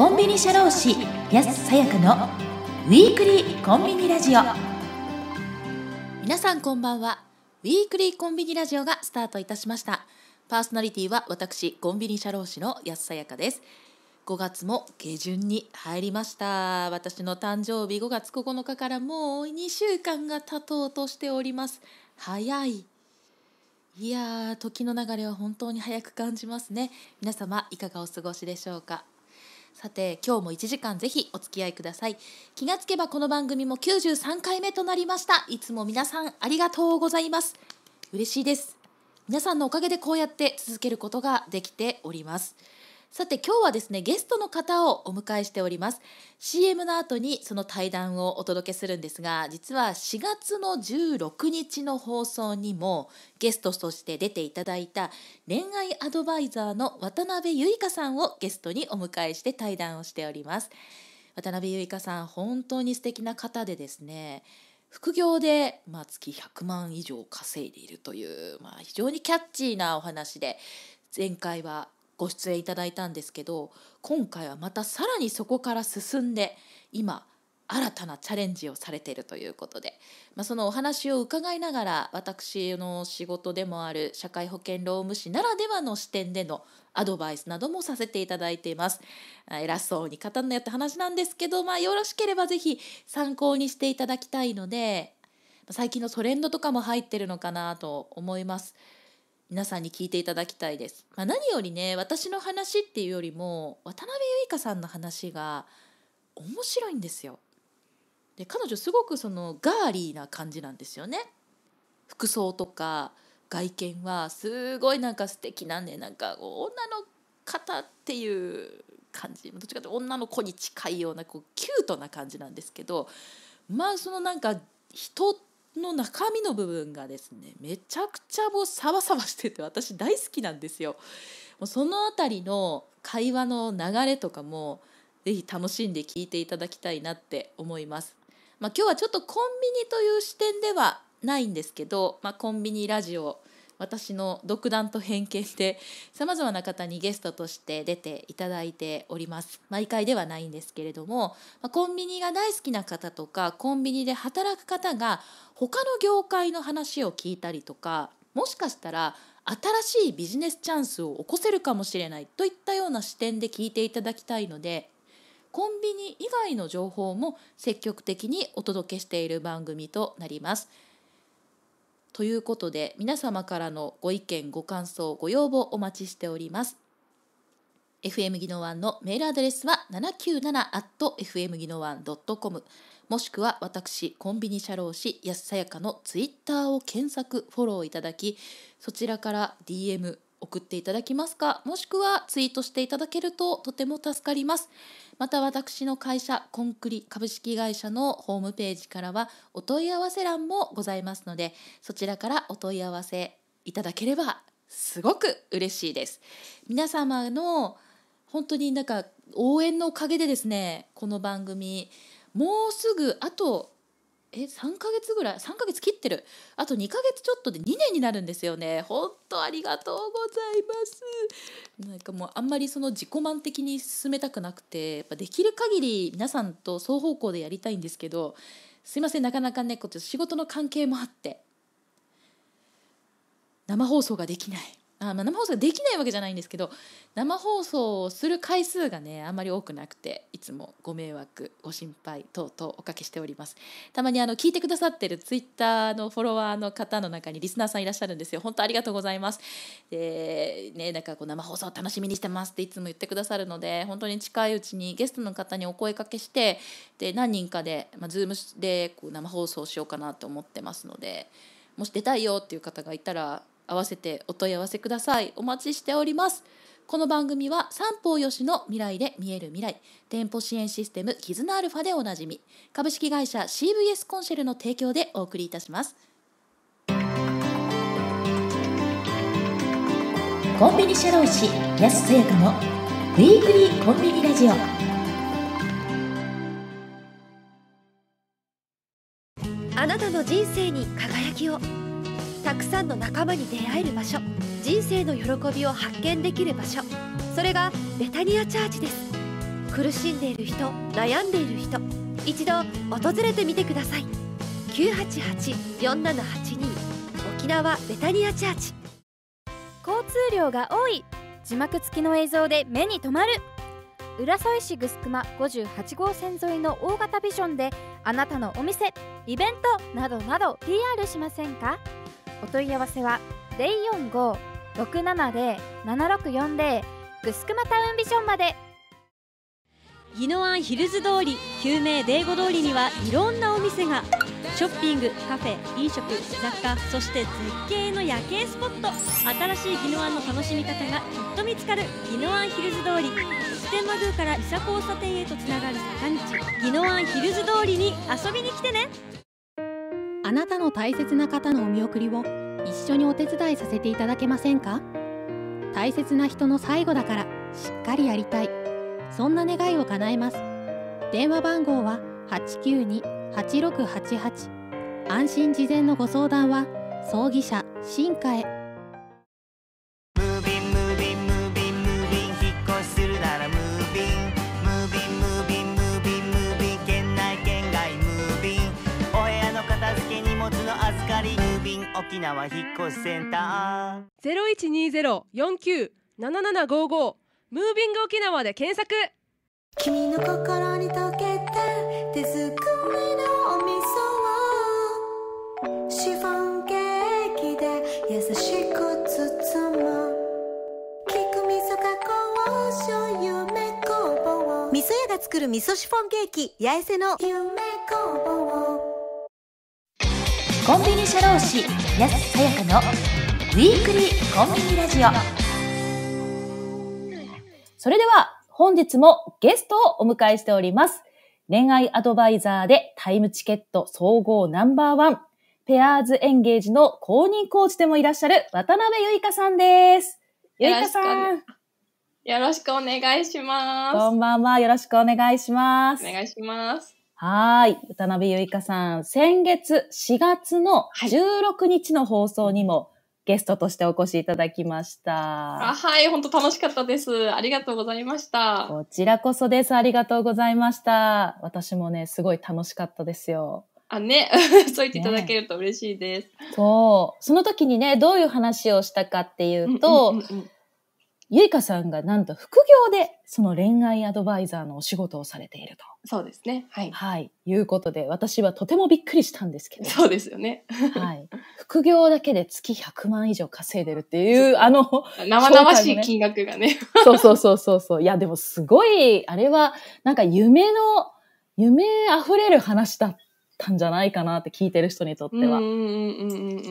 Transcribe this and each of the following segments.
コンビニ社労士安すさやかのウィークリーコンビニラジオ皆さんこんばんはウィークリーコンビニラジオがスタートいたしましたパーソナリティは私コンビニ社労士の安さやかです5月も下旬に入りました私の誕生日5月9日からもう2週間が経とうとしております早いいや時の流れは本当に早く感じますね皆様いかがお過ごしでしょうかさて今日も1時間ぜひお付き合いください気がつけばこの番組も93回目となりましたいつも皆さんありがとうございます嬉しいです皆さんのおかげでこうやって続けることができておりますさて今日はですねゲストの方をお迎えしております CM の後にその対談をお届けするんですが実は4月の16日の放送にもゲストとして出ていただいた恋愛アドバイザーの渡辺由香さんをゲストにお迎えして対談をしております渡辺由香さん本当に素敵な方でですね副業で、まあ、月100万以上稼いでいるという、まあ、非常にキャッチーなお話で前回はご出演いただいたんですけど今回はまたさらにそこから進んで今新たなチャレンジをされているということで、まあ、そのお話を伺いながら私の仕事でもある社会保険労務士ならではの視点でのアドバイスなどもさせていただいています偉そうに語るなよって話なんですけど、まあ、よろしければ是非参考にしていただきたいので最近のトレンドとかも入ってるのかなと思います。皆さんに聞いていただきたいです。まあ、何よりね私の話っていうよりも渡辺由香さんの話が面白いんですよ。で彼女すごくそのガーリーな感じなんですよね。服装とか外見はすごいなんか素敵なんでなんか女の方っていう感じどっちかというと女の子に近いようなこうキュートな感じなんですけどまあそのなんか人っての中身の部分がですねめちゃくちゃもうサバサバしてて私大好きなんですよ。もうその辺りの会話の流れとかもぜひ楽しんで聞いていただきたいなって思います。まあ、今日はちょっとコンビニという視点ではないんですけど、まあ、コンビニラジオ私の独断と偏見でさまざまな方にゲストとして出ていただいております毎回ではないんですけれどもコンビニが大好きな方とかコンビニで働く方が他の業界の話を聞いたりとかもしかしたら新しいビジネスチャンスを起こせるかもしれないといったような視点で聞いていただきたいのでコンビニ以外の情報も積極的にお届けしている番組となります。ということで皆様からのご意見ご感想ご要望お待ちしております FM 技能1のメールアドレスは 797-FM 技能 1.com もしくは私コンビニ社労士安さやかのツイッターを検索フォローいただきそちらから DM 送っていただきますかもしくはツイートしていただけるととても助かりますまた私の会社コンクリ株式会社のホームページからはお問い合わせ欄もございますのでそちらからお問い合わせいただければすごく嬉しいです皆様の本当になんか応援のおかげでですねこの番組もうすぐあとえ3ヶ月ぐらい3ヶ月切ってるあと2ヶ月ちょっとで2年になるんですよね本当ありがとうございますなんかもうあんまりその自己満的に進めたくなくてやっぱできる限り皆さんと双方向でやりたいんですけどすいませんなかなかねこっち仕事の関係もあって生放送ができないあまあ、生放送できないわけじゃないんですけど生放送をする回数がねあんまり多くなくていつもご迷惑ご心配等々おかけしておりますたまにあの聞いてくださってるツイッターのフォロワーの方の中にリスナーさんいらっしゃるんですよ本当ありがとうございますでねなんかこう生放送楽しみにしてますっていつも言ってくださるので本当に近いうちにゲストの方にお声かけしてで何人かで、まあ、z o o でこう生放送しようかなと思ってますのでもし出たいよっていう方がいたら合わせてお問い合わせくださいお待ちしておりますこの番組は三方よしの未来で見える未来店舗支援システム絆アルファでおなじみ株式会社 CVS コンシェルの提供でお送りいたしますコンビニ社労士安瀬子のウィークリーコンビニラジオあなたの人生に輝きをたくさんの仲間に出会える場所人生の喜びを発見できる場所それがベタニアチャーチです苦しんでいる人悩んでいる人一度訪れてみてください988-4782沖縄ベタニアチャーチ交通量が多い字幕付きの映像で目に留まる浦添市グスクマ58号線沿いの大型ビジョンであなたのお店イベントなどなど PR しませんかお問い合わせは045-670-7640グスクマタウンビジョンまで宜野湾ヒルズ通り救命デーゴ通りにはいろんなお店がショッピングカフェ飲食雑貨そして絶景の夜景スポット新しい宜野湾の楽しみ方がきっと見つかる宜野湾ヒルズ通り普天間宮から伊佐交差点へとつながる坂道宜野湾ヒルズ通りに遊びに来てねあなたの大切な方のお見送りを一緒にお手伝いさせていただけませんか大切な人の最後だからしっかりやりたいそんな願いを叶えます電話番号は892-8688安心事前のご相談は葬儀社進化へ沖縄引っ越しセンターゼロ一二ゼロ四九七七五五ムービング沖縄で検索。君の心に溶けた手作りのお味噌をシフォンケーキで優しく包む菊味噌加工醤油め工を。味噌屋が作る味噌シフォンケーキ八重瀬の夢工房コンビニ社労士安さやかのウィークリーコンビニラジオそれでは本日もゲストをお迎えしております恋愛アドバイザーでタイムチケット総合ナンバーワンペアーズエンゲージの公認コーチでもいらっしゃる渡辺ゆいかさんですゆいかさんよろしくお願いします。こんばんは。よろしくお願いします。お願いします。はい。渡辺ゆいかさん、先月4月の16日の放送にもゲストとしてお越しいただきました。あはい、本当楽しかったです。ありがとうございました。こちらこそです。ありがとうございました。私もね、すごい楽しかったですよ。あ、ね。そう言っていただけると嬉しいです、ね。そう。その時にね、どういう話をしたかっていうと、うんうんうんうんゆいかさんがなんと副業でその恋愛アドバイザーのお仕事をされていると。そうですね。はい。はい。いうことで、私はとてもびっくりしたんですけど。そうですよね。はい。副業だけで月100万以上稼いでるっていう、あの、生々しい金額がね。そうそうそうそうそう。いや、でもすごい、あれは、なんか夢の、夢あふれる話だったんじゃないかなって聞いてる人にとっては。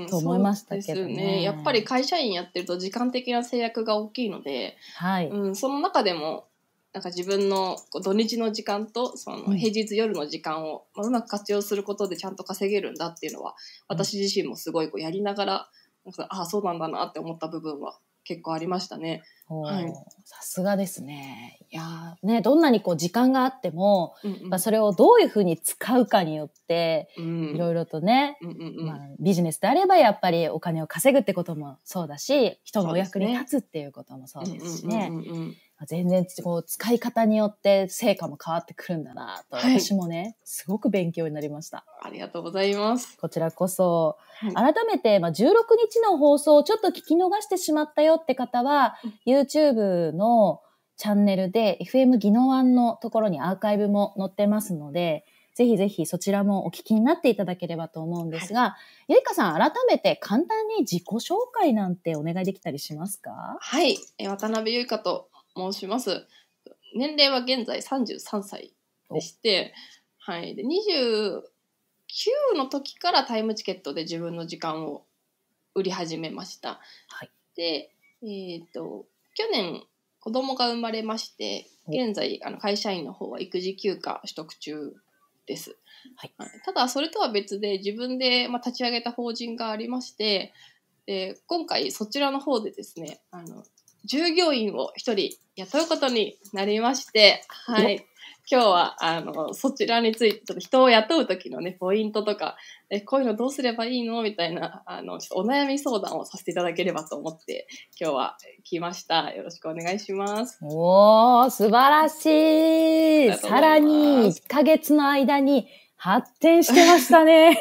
と思いましたけどね、ね、やっぱり会社員やってると時間的な制約が大きいので、はい、うん、その中でもなんか自分の土日の時間とその平日夜の時間をうまく活用することでちゃんと稼げるんだっていうのは私自身もすごいこうやりながらなんかああそうなんだなって思った部分は結構ありましたね。はい、さすがですね。いやね、どんなにこう時間があっても、うんうん、まあ、それをどういうふうに使うかによって、いろいろとね、うんうんうん、まあ、ビジネスであればやっぱりお金を稼ぐってこともそうだし、人のお役に立つっていうこともそうですしね。全然こう使い方によって成果も変わってくるんだなと、はい、私もね、すごく勉強になりました。ありがとうございます。こちらこそ、改めて、まあ、16日の放送をちょっと聞き逃してしまったよって方は、YouTube のチャンネルで FM 技能案のところにアーカイブも載ってますので、ぜひぜひそちらもお聞きになっていただければと思うんですが、はい、ゆいかさん、改めて簡単に自己紹介なんてお願いできたりしますかはい、渡辺ゆいかと申します。年齢は現在33歳でして、はい、で29の時からタイムチケットで自分の時間を売り始めました。はい、で、えっ、ー、と、去年子供が生まれまして現在あの会社員の方は育児休暇取得中です、はい、ただそれとは別で自分で、まあ、立ち上げた法人がありましてで今回そちらの方でですねあの従業員を1人雇うことになりまして、はい、今日は、あの、そちらについて、ちょっと人を雇う時のね、ポイントとか、え、こういうのどうすればいいのみたいな、あの、ちょっとお悩み相談をさせていただければと思って、今日は来ました。よろしくお願いします。おー、素晴らしいさらに、1ヶ月の間に、発展してましたね。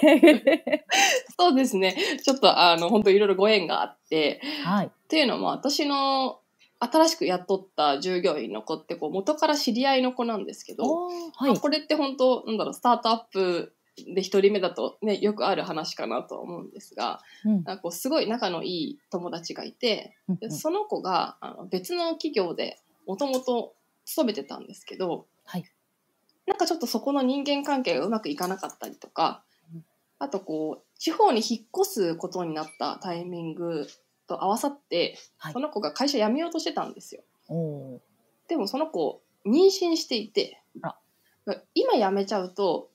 そうですね。ちょっとあの、本当いろいろご縁があって、はい。っていうのも、私の新しく雇った従業員の子ってこう元から知り合いの子なんですけど、はい、これって本当なんだろうスタートアップで1人目だと、ね、よくある話かなと思うんですが、うん、なんかこうすごい仲のいい友達がいて、うん、その子があの別の企業でもともと勤めてたんですけど、はい、なんかちょっとそこの人間関係がうまくいかなかったりとかあとこう地方に引っ越すことになったタイミングと合わさって、はい、その子が会社辞めようとしてたんですよ。でもその子妊娠していて今辞めちゃうと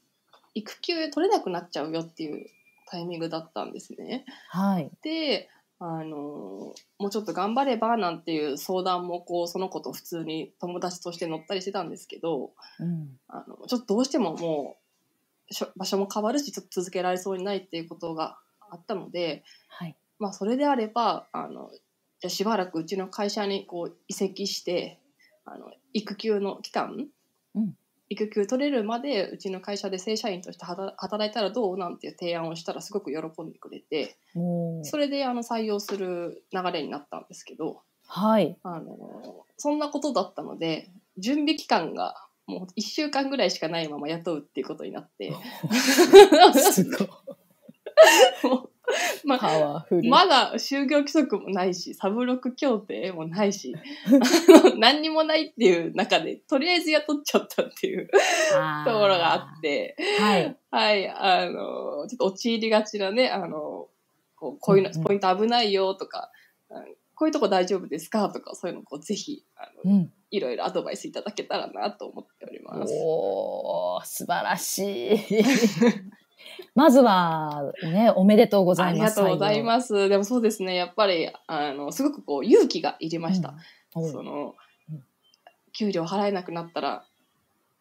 育休取れなくなっちゃうよっていうタイミングだったんですね。はい、であのもうちょっと頑張ればなんていう相談もこうその子と普通に友達として乗ったりしてたんですけど、うん、あのちょっとどうしてももう場所も変わるしちょっと続けられそうにないっていうことがあったので、はい、まあ、それであればあのじゃしばらくうちの会社にこう移籍してあの育休の期間、うん、育休取れるまでうちの会社で正社員として働いたらどうなんていう提案をしたらすごく喜んでくれてそれであの採用する流れになったんですけど、はい、あのそんなことだったので準備期間がもう1週間ぐらいしかないまま雇うっていうことになって すごい もう まパワフル。まだ就業規則もないし、サブロック協定もないし、何にもないっていう中で、とりあえず雇っちゃったっていうところがあって、はい。はい、あの、ちょっと陥りがちなね、あの、こうこういうの、うんポイント危ないよとか、こういうとこ大丈夫ですかとか、そういうのをぜひ、あの、うんいろいろアドバイスいただけたらなと思っております。おー、素晴らしい。まずはね、おめでとうございます。ありがとうございます。でもそうですね、やっぱり、あの、すごくこう、勇気がいりました。うん、その、給料払えなくなったら、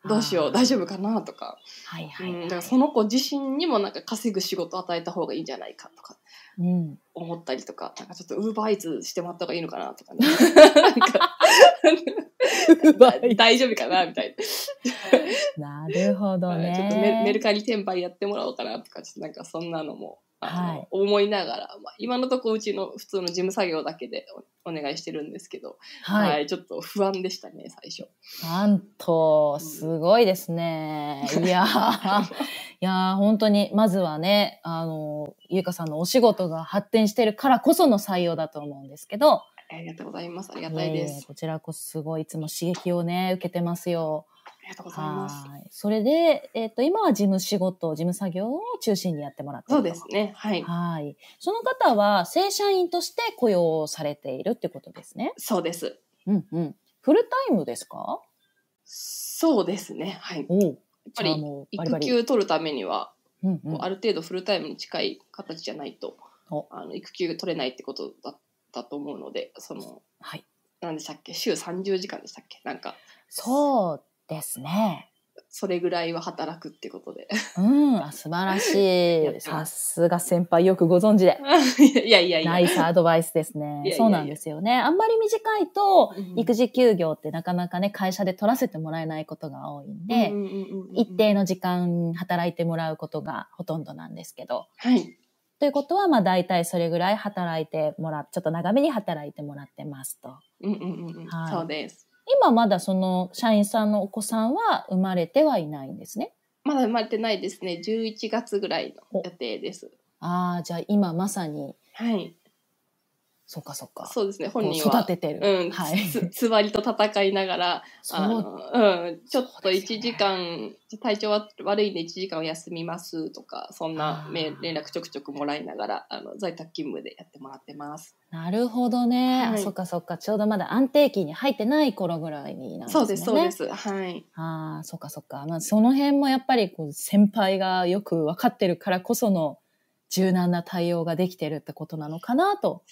どうしよう、大丈夫かなとか。はいはい、はい、うん。だからその子自身にもなんか稼ぐ仕事を与えた方がいいんじゃないかとか、うん、思ったりとか、なんかちょっとウーバーイーツしてもらった方がいいのかなとかね。なんか 大丈夫かなみたいな。なるほどね。ちょっとメメルカリ転売やってもらおうかなとか、ちょっとなんかそんなのも。はい、思いながら、まあ、今のとこうちの普通の事務作業だけでお願いしてるんですけど、はい、はい、ちょっと不安でしたね最初。なんとすごいですね。うん、いやいや本当にまずはねあのゆうかさんのお仕事が発展してるからこその採用だと思うんですけど、ありがとうございます。ありがたいです。こちらこそすごいいつも刺激をね、受けてますよ。ありがとうございます。それで、えっ、ー、と、今は事務仕事、事務作業を中心にやってもらってそうですね。はい。はい。その方は正社員として雇用されているってことですね。そうです。うんうん。フルタイムですかそうですね。はい。やっぱり育休取るためには、ある程度フルタイムに近い形じゃないと、あの育休取れないってことだっただと思うのでその、はい、なんでしたっけ週30時間でしたっけなんかそうですねそれぐらいは働くってことで。うん、素晴らしい。さすが先輩よくご存知で。いやいやいや。ナイスアドバイスですね。そうなんですよね。あんまり短いと、育児休業ってなかなかね、会社で取らせてもらえないことが多いんで、一定の時間働いてもらうことがほとんどなんですけど、はい、ということは、まあ大体それぐらい働いてもらちょっと長めに働いてもらってますと。うんうんうん。はい、そうです。今まだその社員さんのお子さんは生まれてはいないんですね。まだ生まれてないですね。11月ぐらいの予定です。ああ、じゃあ今まさに、はい。そうかそうか。そうですね、本人は。育ててる。うん、はい。つわりと戦いながら、あの、うん、ちょっと1時間、ね、体調は悪いんで1時間休みますとか、そんな連絡ちょくちょくもらいながら、あの、在宅勤務でやってもらってます。なるほどね。はい、そっかそっか。ちょうどまだ安定期に入ってない頃ぐらいになんですね。そうです、そうです。はい。ああ、そっかそっか。まあ、その辺もやっぱりこう先輩がよく分かってるからこその柔軟な対応ができてるってことなのかなと。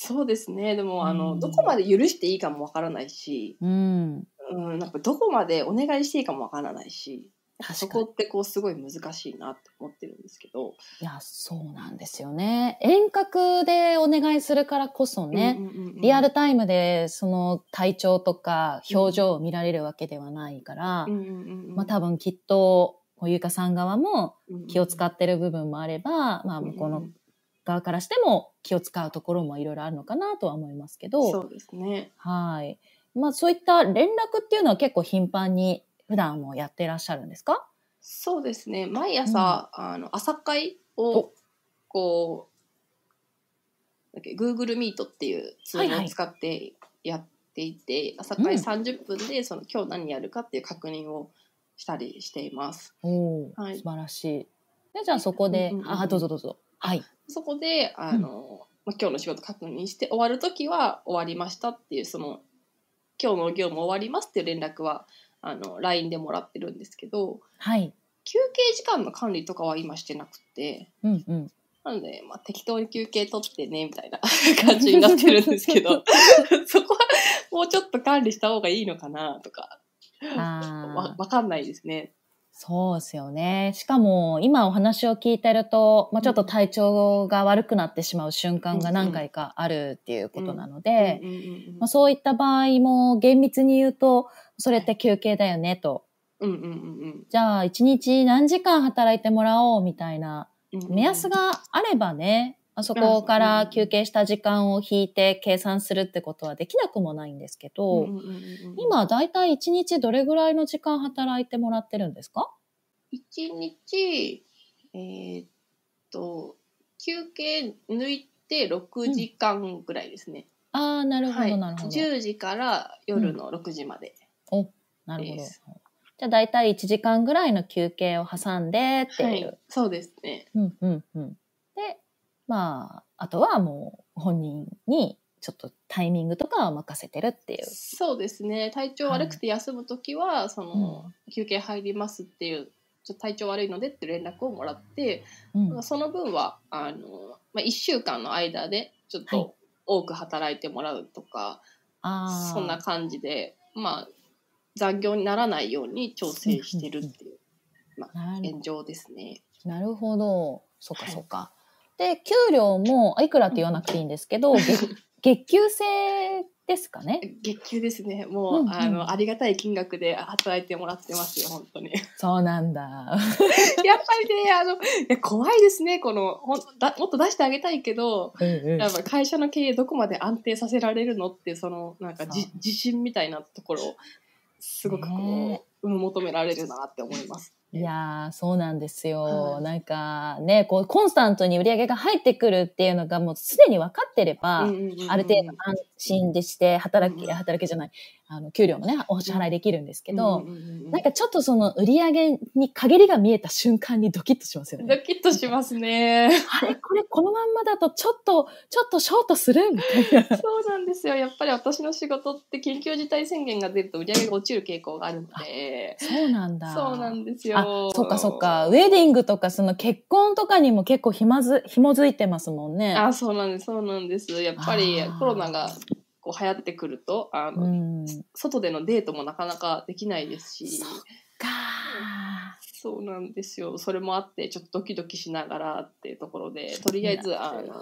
そうですね。でも、あの、うん、どこまで許していいかもわからないし、うん。うん、なんかどこまでお願いしていいかもわからないし、そこってこうすごい難しいなって思ってるんですけど。いや、そうなんですよね。遠隔でお願いするからこそね、リアルタイムでその体調とか表情を見られるわけではないから、まあ多分きっと、ゆうかさん側も気を使ってる部分もあれば、まあ向こうの側からしても気を使うところもいろいろあるのかなとは思いますけど。そうですね。はい。まあそういった連絡っていうのは結構頻繁に普段もやってらっしゃるんですかそうですね。毎朝、うん、あの、朝会を、こう、だっけ、Google Meet っていうツールを使ってやっていて、はいはい、朝会30分で、その、うん、今日何やるかっていう確認をしたりしています。おはい、素晴らしい。でじゃあそこで、うんうんうん、あ、どうぞどうぞ。はい、そこであの、まあ、今日の仕事確認して終わる時は終わりましたっていうその今日の業務終わりますっていう連絡はあの LINE でもらってるんですけど、はい、休憩時間の管理とかは今してなくて、うんうん、なので、まあ、適当に休憩取ってねみたいな 感じになってるんですけど そこはもうちょっと管理した方がいいのかなとかわかんないですね。そうですよね。しかも、今お話を聞いてると、まあ、ちょっと体調が悪くなってしまう瞬間が何回かあるっていうことなので、まそういった場合も厳密に言うと、それって休憩だよねと。じゃあ、一日何時間働いてもらおうみたいな目安があればね、あそこから休憩した時間を引いて計算するってことはできなくもないんですけど、うんうんうんうん、今だいたい1日どれぐらいの時間働いてもらってるんですか ?1 日、えー、っと、休憩抜いて6時間ぐらいですね。うん、ああ、なるほど、なるほど、はい。10時から夜の6時まで、うん、お、なるほど。じゃあ大体1時間ぐらいの休憩を挟んでっていう。はい、そうですね。うんうんうん。まあ、あとはもう本人にちょっとタイミングとかは任せてるっていうそうですね体調悪くて休む時は、はい、その、うん、休憩入りますっていうちょっと体調悪いのでって連絡をもらって、うん、その分はあの、まあ、1週間の間でちょっと多く働いてもらうとか、はい、そんな感じでまあ残業にならないように調整してるっていう、まあ、現状ですね。なるほどそうかそうか、はいで、給料も、いくらって言わなくていいんですけど、月給制ですかね。月給ですね。もう、うんうん、あの、ありがたい金額で働いてもらってますよ、本当に。そうなんだ。やっぱりね、あの、怖いですね、この、ほんだもっと出してあげたいけど、うんうん、やっぱ会社の経営どこまで安定させられるのって、その、なんかじ、自信みたいなところ、すごくこう、ね、求められるなって思います。いやー、そうなんですよ。はい、なんかね、こう、コンスタントに売り上げが入ってくるっていうのがもうすでに分かってれば、ある程度安心でして、働き、働きじゃない、あの、給料もね、お支払いできるんですけど、なんかちょっとその売り上げに限りが見えた瞬間にドキッとしますよね。ドキッとしますね。あれこれこのまんまだとちょっと、ちょっとショートするみたいな。そうなんですよ。やっぱり私の仕事って緊急事態宣言が出ると売り上げが落ちる傾向があるので。そうなんだ。そうなんですよ。あ、そっかそっか。ウェディングとかその結婚とかにも結構ひまず、ひもづいてますもんね。あ、そうなんです。そうなんです。やっぱりコロナがこ流行ってくるとあの、うん、外でのデートもなかなかできないですしそそうなんですよそれもあってちょっとドキドキしながらっていうところでとりあえずあの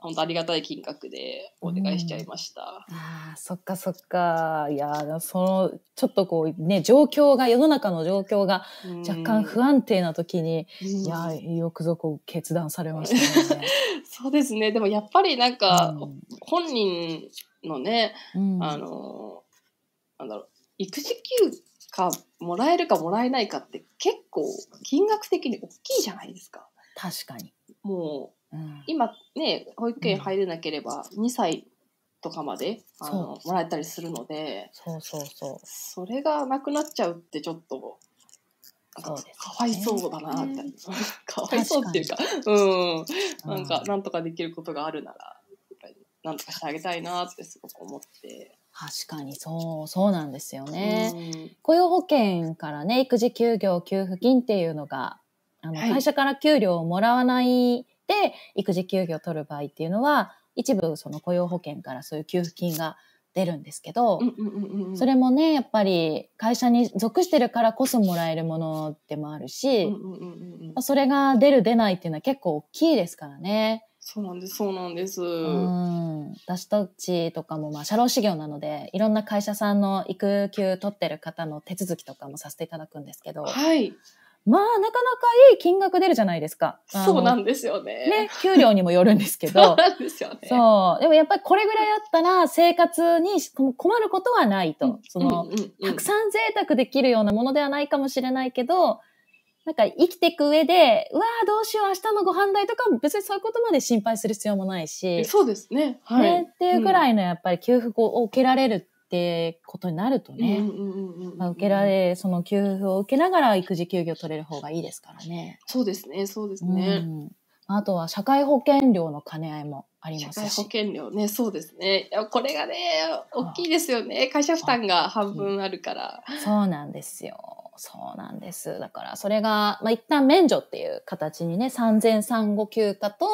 本当ありがたい金額でお願いしちゃいました、うん、あそっかそっかいやそのちょっとこうね状況が世の中の状況が若干不安定な時に、うん、いやよくぞこう決断されましたね そうですねでもやっぱりなんか、うん、本人のね、うん、あのなんだろう育児休暇もらえるかもらえないかって結構金額的に大きいじゃないですか。確かにもう、うん、今ね保育園入れなければ2歳とかまで、あのもらえたりするのでそうそうそうそれがなくなっちゃうってちょっとかわいそうだなって、ね、かわいそうっていうかうんなんかなんとかできることがあるならなんとかしてあげたいなってすごく思って。確かにそうそうなんですよね、うん、雇用保険からね育児休業給付金っていうのがあの、会社から給料をもらわないで育児休業を取る場合っていうのは一部その雇用保険からそういう給付金が出るんですけど、それもねやっぱり会社に属してるからこそもらえるものでもあるし、それが出る出ないっていうのは結構大きいですからね。そうなんです、そうなんです。うん私たちとかも、まあ、社労士業なので、いろんな会社さんの育休取ってる方の手続きとかもさせていただくんですけど、はい。まあ、なかなかいい金額出るじゃないですか。そうなんですよね。ね、給料にもよるんですけど。そうなんですよね。そう。でもやっぱりこれぐらいあったら生活に困ることはないと。その、たくさん贅沢できるようなものではないかもしれないけど、なんか生きていく上で、うわーどうしよう、明日のご飯代とか別にそういうことまで心配する必要もないし。そうですね。はい。ね、っていうぐらいのやっぱり給付を受けられるってことになるとね。受けられ、その給付を受けながら育児休業取れる方がいいですからね。そうですね、そうですね。うんあとは社会保険料の兼ね合いもありますし。社会保険料ね、そうですね。これがね、大きいですよね。会社負担が半分あるから。そうなんですよ。そうなんです。だから、それが、まあ、一旦免除っていう形にね、産前産後休暇と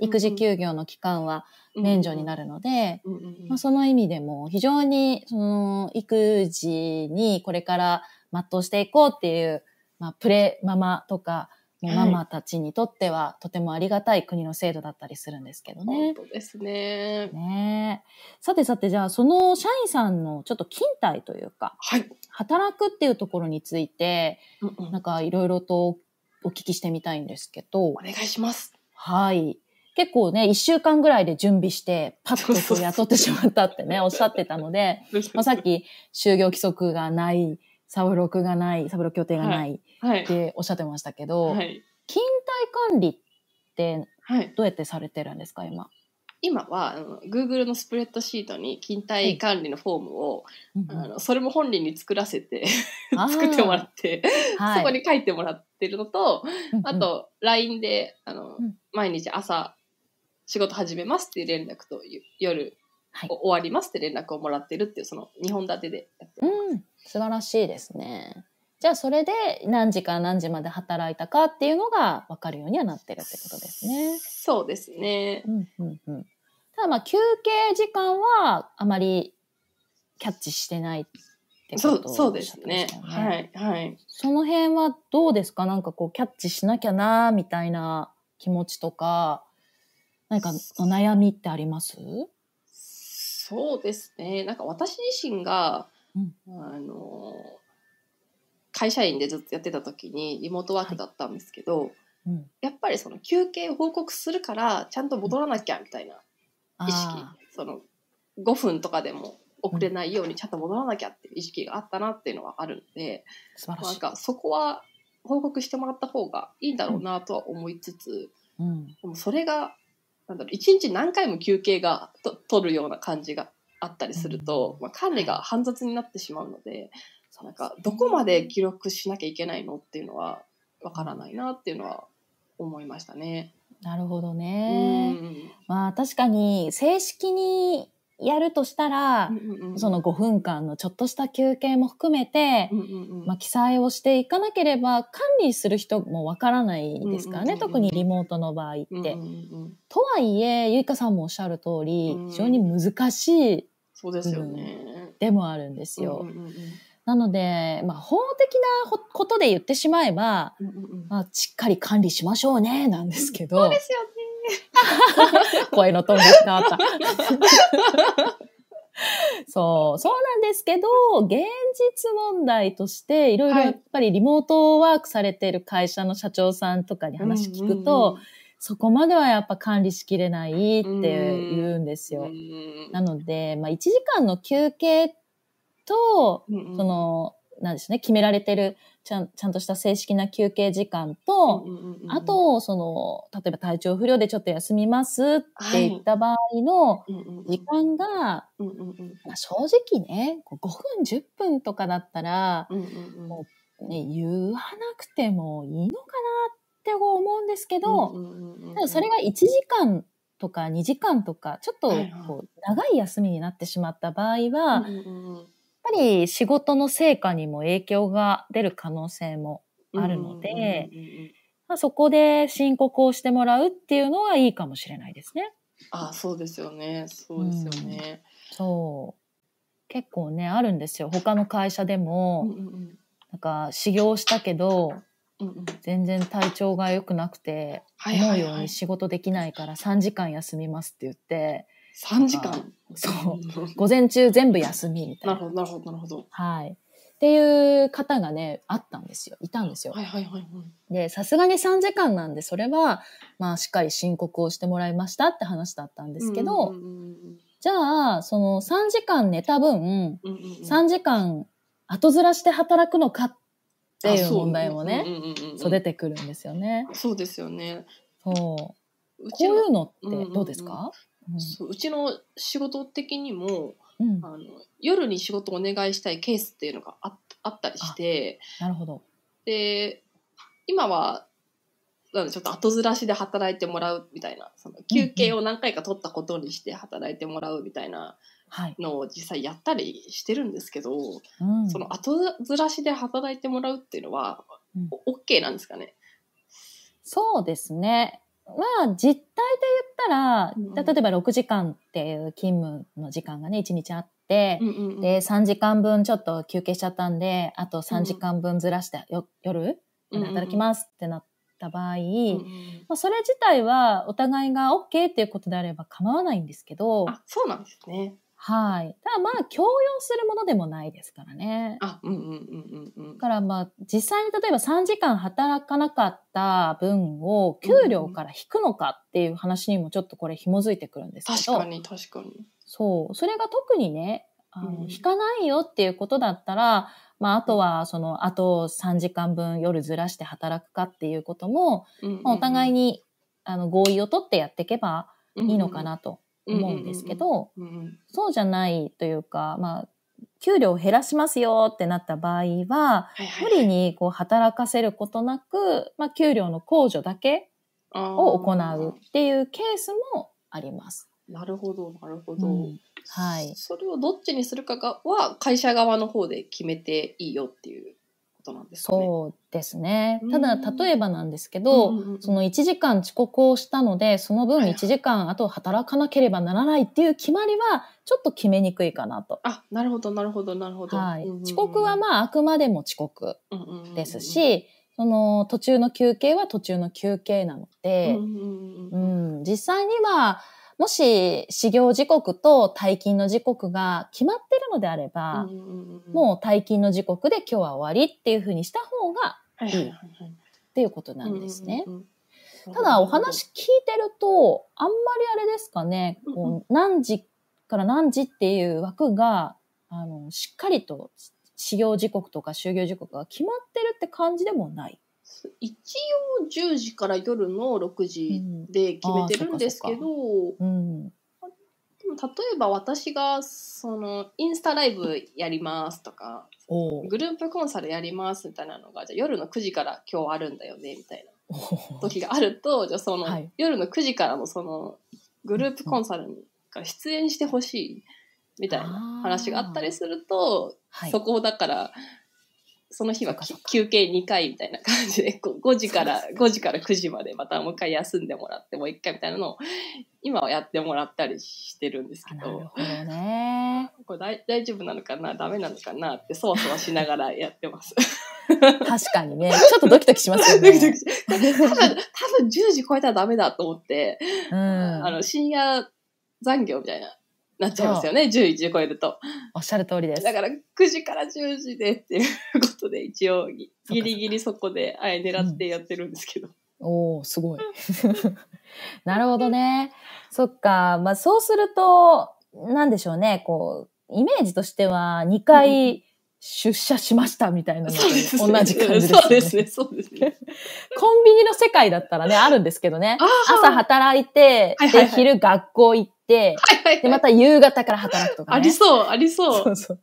育児休業の期間は免除になるので、まあ、その意味でも非常に、その、育児にこれから全うしていこうっていう、まあ、プレママとか、ママたちにとってはとてもありがたい国の制度だったりするんですけどね。本当ですね。ねさてさて、じゃあその社員さんのちょっと勤怠というか、はい、働くっていうところについて、うんうん、なんかいろいろとお聞きしてみたいんですけど。お願いします。はい。結構ね、一週間ぐらいで準備して、パッと雇ってしまったってね、おっしゃってたので、まあさっき、就業規則がない、サブロクがない、サブロク協定がないっておっしゃってましたけど、はいはい、勤怠管理ってどうやってされてるんですか、今。今はあの Google のスプレッドシートに勤怠管理のフォームを、はい、あのそれも本人に作らせて 作ってもらってそこに書いてもらってるのと、あと LINE であの、うん、毎日朝仕事始めますっていう連絡と夜、はい、終わりますって連絡をもらってるっていうその2本立てでやってます。うん素晴らしいですね。じゃあそれで何時から何時まで働いたかっていうのが分かるようにはなってるってことですね。そうですね。うんうんうん、ただまあ休憩時間はあまりキャッチしてないってこと、ね、そうですね。はい、はい。その辺はどうですかなんかこうキャッチしなきゃなみたいな気持ちとか、何かお悩みってありますそうですね。なんか私自身があの会社員でずっとやってた時にリモートワークだったんですけど、はいやっぱりその休憩を報告するからちゃんと戻らなきゃみたいな意識、その5分とかでも遅れないようにちゃんと戻らなきゃっていう意識があったなっていうのはあるのでなんかそこは報告してもらった方がいいんだろうなとは思いつつ、うん、でもそれが何だろう1日何回も休憩がと取るような感じがあったりすると、まあ、管理が煩雑になってしまうので、なんかどこまで記録しなきゃいけないのっていうのはわからないなっていうのは思いましたね。なるほどね。まあ確かに正式にやるとしたら、その5分間のちょっとした休憩も含めて、まあ、記載をしていかなければ管理する人もわからないですからね、特にリモートの場合って。とはいえ、ゆいかさんもおっしゃる通り、非常に難しい。そうですよね。でもあるんですよ。なので、まあ、法的なことで言ってしまえば、まあ、しっかり管理しましょうね、なんですけど。そうですよ 声のトーンが変わった。そう、そうなんですけど、現実問題として、いろいろやっぱりリモートワークされている会社の社長さんとかに話聞くと、そこまではやっぱ管理しきれないって言うんですよ。なので、まあ1時間の休憩と、その、なんでしょうね、決められてるちゃん、ちゃんとした正式な休憩時間と、うんうんうんうん、あと、その、例えば体調不良でちょっと休みますって言った場合の時間が、はいまあ、正直ね、5分、10分とかだったら、うんうんうん、もう、ね、言わなくてもいいのかなって思うんですけど、うんうんうんうん、それが1時間とか2時間とか、ちょっとこう、長い休みになってしまった場合は、うんうんうんぱり仕事の成果にも影響が出る可能性もあるので、そこで申告をしてもらうっていうのはいいかもしれないですね。あそうですよね。そうですよね。うん、そう。結構ね、あるんですよ。他の会社でも、なんか、修行したけど、うんうん、全然体調が良くなくて、思うように仕事できないから3時間休みますって言って、3時間そう。午前中全部休みみたいな。なるほど、なるほど、なるほど。はい。っていう方がね、あったんですよ。いたんですよ。はいはいはい、はい。で、さすがに3時間なんで、それは、まあ、しっかり申告をしてもらいましたって話だったんですけど、うんうんうん、じゃあ、その3時間寝た分、うんうんうん、3時間後ずらして働くのかっていう問題もね、そう出てくるんですよね。そうですよね。そう。こういうのってどうですか、うんうんうんうそううちの仕事的にも、うん、あの夜に仕事お願いしたいケースっていうのがああったりしてなるほどで今はなんちょっと後ずらしで働いてもらうみたいなその休憩を何回か取ったことにして働いてもらうみたいなのを実際やったりしてるんですけど、うん、その後ずらしで働いてもらうっていうのは、うん、OK なんですかねそうですねまあ、実態で言ったら、例えば6時間っていう勤務の時間がね、1日あって、うんうんうん、で、3時間分ちょっと休憩しちゃったんで、あと3時間分ずらして、うん、夜、働きますってなった場合、うんうん、まあ、それ自体はお互いが OK っていうことであれば構わないんですけど、あ、そうなんですね。はい。ただまあ、強要するものでもないですからね。あ、うんうんうんうんうん。だからまあ、実際に例えば3時間働かなかった分を給料から引くのかっていう話にもちょっとこれ紐づいてくるんですけど。確かに確かに。そう。それが特にね、あの、引かないよっていうことだったら、まあ、あとは、その、あと3時間分夜ずらして働くかっていうことも、まあ、お互いに、あの、合意を取ってやっていけばいいのかなと。うんうん思うんですけど、そうじゃないというか、まあ、給料を減らしますよってなった場合は、無理にこう働かせることなく、まあ、給料の控除だけを行うっていうケースもあります。なるほど、なるほど。うん、はい。それをどっちにするかがは会社側の方で決めていいよっていうことなんですね。そうですね。ただ、例えばなんですけど、うんうんうん、その1時間遅刻をしたので、その分1時間後働かなければならないっていう決まりは、ちょっと決めにくいかなと。あ、なるほど、なるほど、なるほど。はい。遅刻はまあ、あくまでも遅刻ですし、うんうんうんその途中の休憩は途中の休憩なので、うん、うんうん、実際にはもし、始業時刻と退勤の時刻が決まってるのであれば、もう退勤の時刻で今日は終わりっていうふうにした方がいいっていうことなんですね。ただ、お話聞いてると、あんまりあれですかね、こう何時から何時っていう枠が、あの、しっかりと始業時刻とか就業時刻が決まってるって感じでもない。一応10時から夜の6時で決めてるんですけど、うん例えば私がそのインスタライブやりますとかグループコンサルやりますみたいなのがじゃ夜の9時から今日あるんだよねみたいな時があるとじゃその、夜の9時からのそのグループコンサルが出演してほしいみたいな話があったりするとそこをだからその日は休憩2回みたいな感じで、5時から、5時から9時までまたもう一回休んでもらって、もう一回みたいなのを、今はやってもらったりしてるんですけど。なるね。これ大大丈夫なのかなダメなのかなって、そわそわしながらやってます。確かにね。ちょっとドキドキしますよね。ドキドキ多分、多分10時超えたらダメだと思って、うん、あの、深夜残業みたいな。なっちゃいますよね。11時超えると。おっしゃる通りです。だから9時から10時でっていうことで一応ギリギリそこであえ狙ってやってるんですけど。うん、おおすごい。なるほどね。そっか。まあそうすると、なんでしょうね。こう、イメージとしては2回出社しましたみたいなのと同じ感じですね。そうですね、そうですね。コンビニの世界だったらね、あるんですけどね。朝働いて、はいはいはい、で、昼学校行って、はいはいはい、で、また夕方から働くとか、ね、ありそう、ありそう。そうそう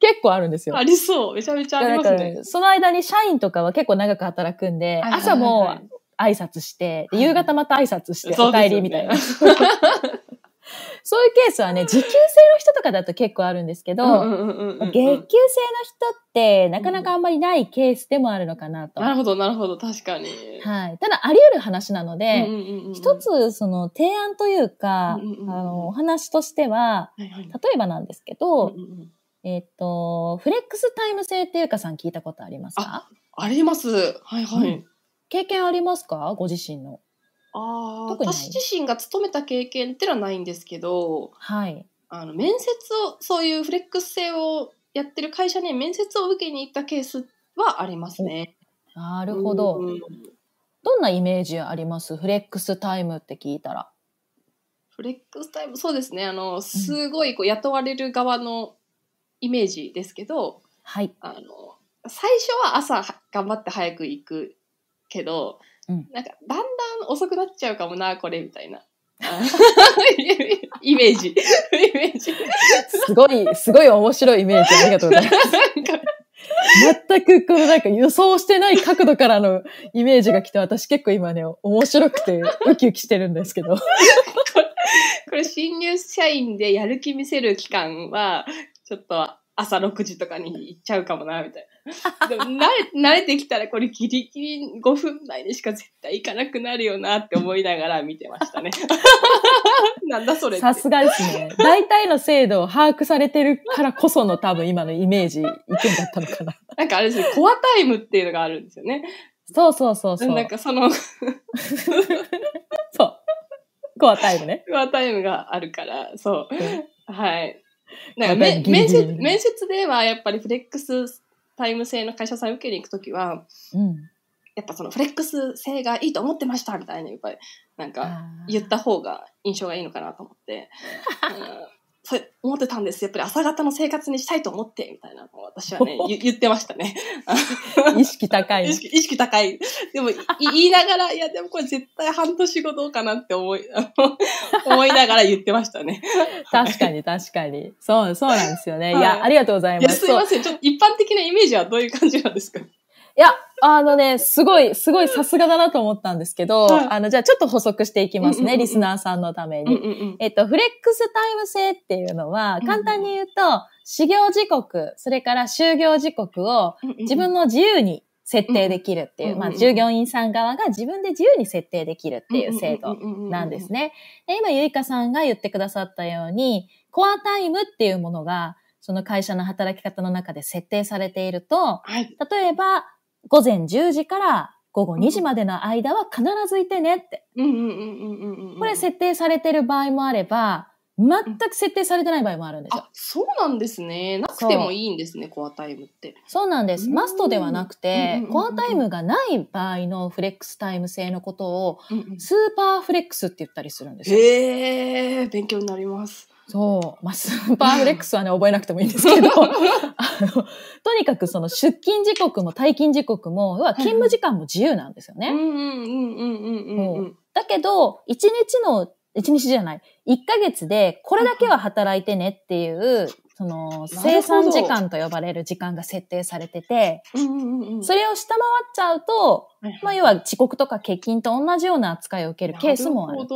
結構あるんですよ。ありそう、めちゃめちゃありますね。その間に社員とかは結構長く働くんで、はいはいはい朝も挨拶して、夕方また挨拶して、お帰りみたいな。そういうケースはね、時給制の人とかだと結構あるんですけど、月給制の人ってなかなかあんまりないケースでもあるのかなと。なるほど、なるほど、確かに。はい。ただ、あり得る話なので、一つ、その、提案というか、あの、お話としては、例えばなんですけど、えっと、フレックスタイム制っていうかさん聞いたことありますかあります。はいはい。経験ありますかご自身の。あ特私自身が勤めた経験ってのはないんですけどはい。あの面接をそういうフレックス制をやってる会社に面接を受けに行ったケースはありますね。なるほど。うんどんなイメージありますフレックスタイムって聞いたら。フレックスタイムそうですねあのすごいこう雇われる側のイメージですけどはい。あの最初は朝は頑張って早く行くけどなんかだんだん遅くなっちゃうかもなこれみたいな イメージイメージすごいすごい面白いイメージありがとうございます全くこのなんか予想してない角度からのイメージが来て私結構今ね面白くてウキウキしてるんですけど これこれ新入社員でやる気見せる期間はちょっと朝6時とかに行っちゃうかもな、みたいな。でも慣れ、慣れてきたらこれギリギリ5分前にしか絶対行かなくなるよなって思いながら見てましたね。なんだそれさすがですね。大体の制度を把握されてるからこその多分今のイメージ意見だったのかな。なんかあれですね、コアタイムっていうのがあるんですよね。そうそうそうそう。なんかそのそう。コアタイムね。コアタイムがあるから、そう。はい。なんか面接面接ではやっぱりフレックスタイム制の会社さん受けに行く時は、うん、やっぱそのフレックス性がいいと思ってましたみたいなやっぱりなんか言った方が印象がいいのかなと思って。そう思ってたんです。やっぱり朝方の生活にしたいと思って、みたいなのを私はね、言ってましたね。意識高い意識。意識高い。でも、言いながら、いや、でもこれ絶対半年後どうかなって思い、思いながら言ってましたね。確かに、確かに。そう、そうなんですよね。はい、いや、ありがとうございます。いや、すいません。ちょっと一般的なイメージはどういう感じなんですかいや、あのね、すごい、すごいさすがだなと思ったんですけど、はい、あの、じゃあちょっと補足していきますね、リスナーさんのために。うんうんうん、えっと、フレックスタイム制っていうのは、簡単に言うと、始業時刻、それから就業時刻を自分の自由に設定できるっていう、うん、まあ、従業員さん側が自分で自由に設定できるっていう制度なんですね。で今、ゆいかさんが言ってくださったように、コアタイムっていうものが、その会社の働き方の中で設定されていると、はい、例えば、午前10時から午後2時までの間は必ずいてねって。これ設定されてる場合もあれば、全く設定されてない場合もあるんですよ。あ、そうなんですね。なくてもいいんですね、コアタイムって。そうなんです。マストではなくて、コアタイムがない場合のフレックスタイム制のことを、スーパーフレックスって言ったりするんですよ。へえー、勉強になります。そう。まあ、スーパーフレックスはね、覚えなくてもいいんですけど、とにかくその出勤時刻も退勤時刻も、要は勤務時間も自由なんですよね。だけど、一日の、一日じゃない、一ヶ月でこれだけは働いてねっていうその生産時間と呼ばれる時間が設定されてて、それを下回っちゃうと、まあ要は遅刻とか欠勤と同じような扱いを受けるケースもある。る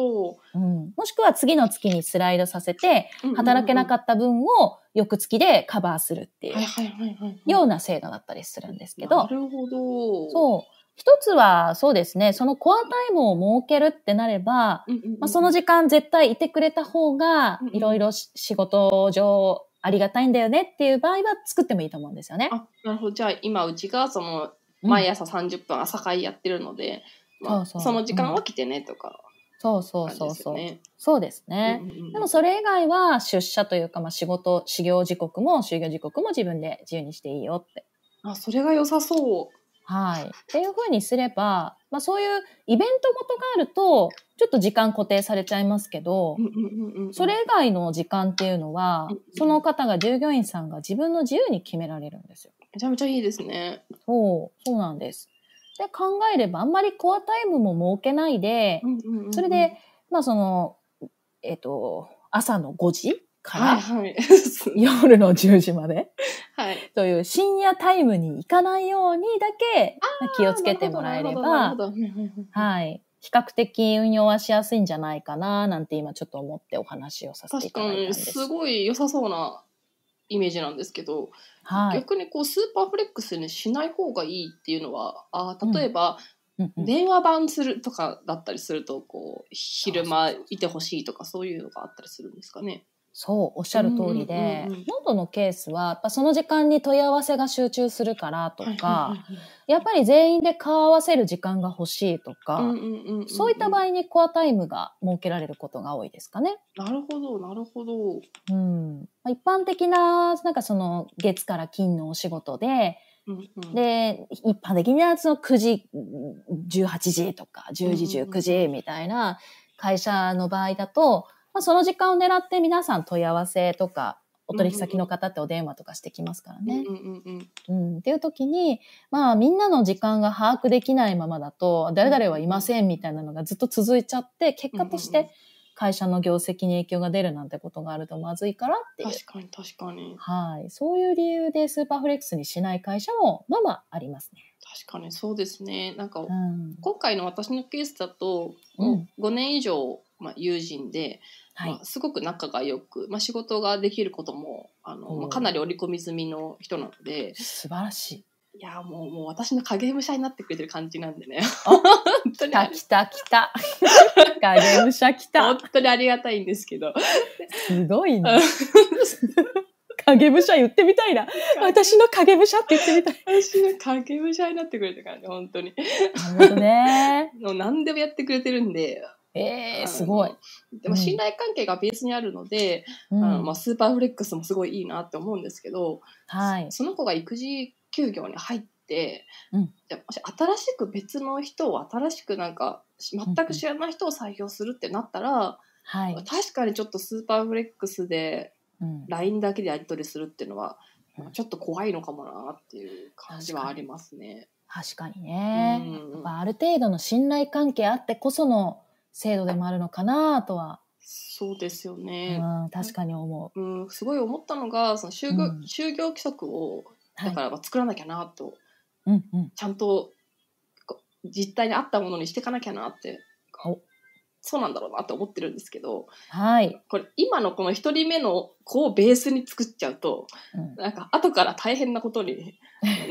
うん、もしくは次の月にスライドさせて、働けなかった分を翌月でカバーするっていうような制度だったりするんですけど。なるほど。そう。一つは、そうですね、そのコアタイムを設けるってなれば、まあ、その時間絶対いてくれた方が、いろいろ仕事上ありがたいんだよねっていう場合は作ってもいいと思うんですよね。あなるほどじゃあ今うちがその毎朝30分朝会やってるので、あ、そうその時間は来てねとか、そうそうそうそう。ね、そうですね、うんうんでもそれ以外は出社というか、まあ仕事、始業時刻も就業時刻も自分で自由にしていいよって。あ、それが良さそう。はい。っていうふうにすれば、まあそういうイベントごとがあると、ちょっと時間固定されちゃいますけど、それ以外の時間っていうのは、その方が従業員さんが自分の自由に決められるんですよ。めちゃめちゃいいですね。そう、そうなんです。で、考えればあんまりコアタイムも設けないで、それで、まあその、えっ、ー、と、朝の5時から、はいはい、夜の10時まではい、という深夜タイムに行かないようにだけ気をつけてもらえれば、はい、比較的運用はしやすいんじゃないかな、なんて今ちょっと思ってお話をさせていただいたんです。すごい良さそうなイメージなんですけど、はい、逆にこうスーパーフレックスにしない方がいいっていうのは、あ例えば、うん、電話番するとかだったりするとこう昼間いてほしいとかそういうのがあったりするんですかね。そう、おっしゃる通りで、うんうんうんのケースは、その時間に問い合わせが集中するからとか、やっぱり全員で顔合わせる時間が欲しいとか、そういった場合にコアタイムが設けられることが多いですかね。なるほど、なるほど。うん。一般的な、なんかその月から金のお仕事で、で、一般的にはその9時、18時とか、10時、19時みたいな会社の場合だと、まあ、その時間を狙って皆さん問い合わせとか、お取引先の方ってお電話とかしてきますからね。うん、っていう時に、まあみんなの時間が把握できないままだと、誰々はいませんみたいなのがずっと続いちゃって、結果として会社の業績に影響が出るなんてことがあるとまずいからっていう。確かに確かに。はい。そういう理由でスーパーフレックスにしない会社もまあまあありますね。確かにそうですね。なんか、うん、今回の私のケースだと、5年以上、まあ、友人で、はいまあ、すごく仲が良く、まあ、仕事ができることもあの、まあ、かなり織り込み済みの人なので素晴らしいいやもうもう私の影武者になってくれてる感じなんでね本当に来た来た来た 影武者来た本当にありがたいんですけどすごいね影武者言ってみたいな私の影武者って言ってみたい私の影武者になってくれてる感じ本当になるほどね もう何でもやってくれてるんでえー、すごい。でも信頼関係がベースにあるので、うん、あのまあ、スーパーフレックスもすごいいいなって思うんですけど、はい、その子が育児休業に入って、うん、じゃ新しく別の人を新しくなんか全く知らない人を採用するってなったら、はい、確かにちょっとスーパーフレックスで LINE だけでやり取りするっていうのは、ちょっと怖いのかもなっていう感じはありますね。確かにね、うん、ある程度の信頼関係あってこその制度でもあるのかなとはそうですよね、確かに思う、うん、すごい思ったのがその就業,、うん、就業規則をだからまあ作らなきゃなと、はい、うんうん、ちゃんと実態に合ったものにしていかなきゃなってそうなんだろうなって思ってるんですけど、はい、これ今のこの1人目の子をベースに作っちゃうと、うん、なんか後から大変なことに